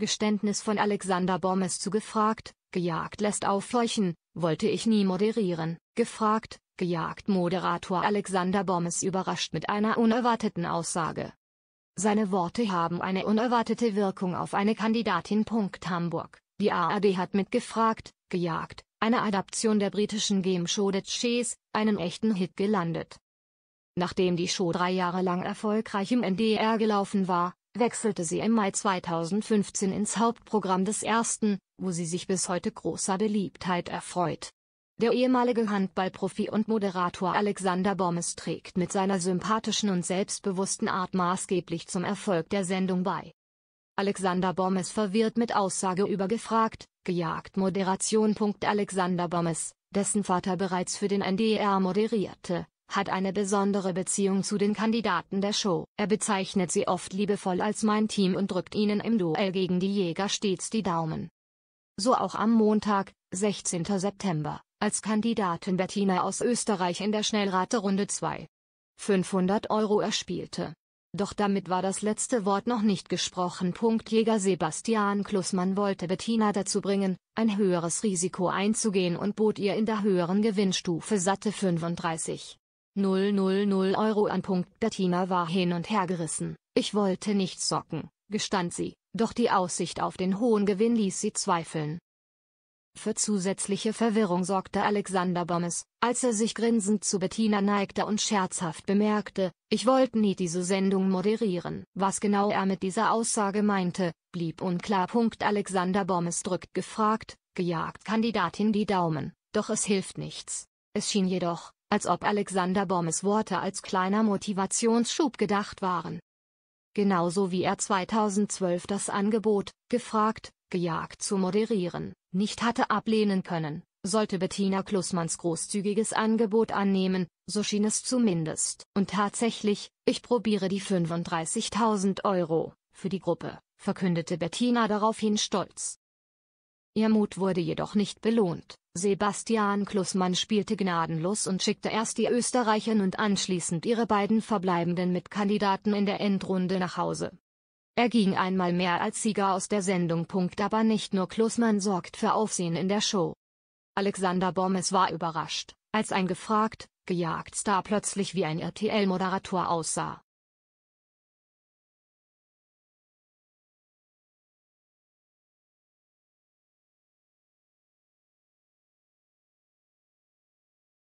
Geständnis von Alexander Bommes zu gefragt, gejagt lässt aufhorchen, wollte ich nie moderieren, gefragt, gejagt Moderator Alexander Bommes überrascht mit einer unerwarteten Aussage. Seine Worte haben eine unerwartete Wirkung auf eine Kandidatin. Hamburg. Die ARD hat mitgefragt, gejagt, eine Adaption der britischen Game Show The Chase, einen echten Hit gelandet. Nachdem die Show drei Jahre lang erfolgreich im NDR gelaufen war, wechselte sie im Mai 2015 ins Hauptprogramm des ersten, wo sie sich bis heute großer Beliebtheit erfreut. Der ehemalige Handballprofi und Moderator Alexander Bommes trägt mit seiner sympathischen und selbstbewussten Art maßgeblich zum Erfolg der Sendung bei. Alexander Bommes verwirrt mit Aussage über gefragt, gejagt Moderation. Alexander Bommes, dessen Vater bereits für den NDR moderierte, hat eine besondere Beziehung zu den Kandidaten der Show. Er bezeichnet sie oft liebevoll als mein Team und drückt ihnen im Duell gegen die Jäger stets die Daumen. So auch am Montag, 16. September, als Kandidatin Bettina aus Österreich in der Schnellraterunde 2. 500 Euro erspielte. Doch damit war das letzte Wort noch nicht gesprochen. Jäger Sebastian Klussmann wollte Bettina dazu bringen, ein höheres Risiko einzugehen und bot ihr in der höheren Gewinnstufe satte 35 000 Euro an. Punkt Bettina war hin und her gerissen. Ich wollte nicht socken, gestand sie, doch die Aussicht auf den hohen Gewinn ließ sie zweifeln. Für zusätzliche Verwirrung sorgte Alexander Bommes, als er sich grinsend zu Bettina neigte und scherzhaft bemerkte, ich wollte nie diese Sendung moderieren. Was genau er mit dieser Aussage meinte, blieb unklar. Alexander Bommes drückt gefragt, gejagt Kandidatin die Daumen, doch es hilft nichts. Es schien jedoch, als ob Alexander Bommes Worte als kleiner Motivationsschub gedacht waren. Genauso wie er 2012 das Angebot, gefragt, gejagt zu moderieren, nicht hatte ablehnen können, sollte Bettina Klussmanns großzügiges Angebot annehmen, so schien es zumindest. Und tatsächlich, ich probiere die 35.000 Euro, für die Gruppe, verkündete Bettina daraufhin stolz. Ihr Mut wurde jedoch nicht belohnt. Sebastian Klussmann spielte gnadenlos und schickte erst die Österreicherin und anschließend ihre beiden verbleibenden Mitkandidaten in der Endrunde nach Hause. Er ging einmal mehr als Sieger aus der Sendung. Aber nicht nur Klussmann sorgt für Aufsehen in der Show. Alexander Bommes war überrascht, als ein gefragt, gejagt Star plötzlich wie ein RTL-Moderator aussah.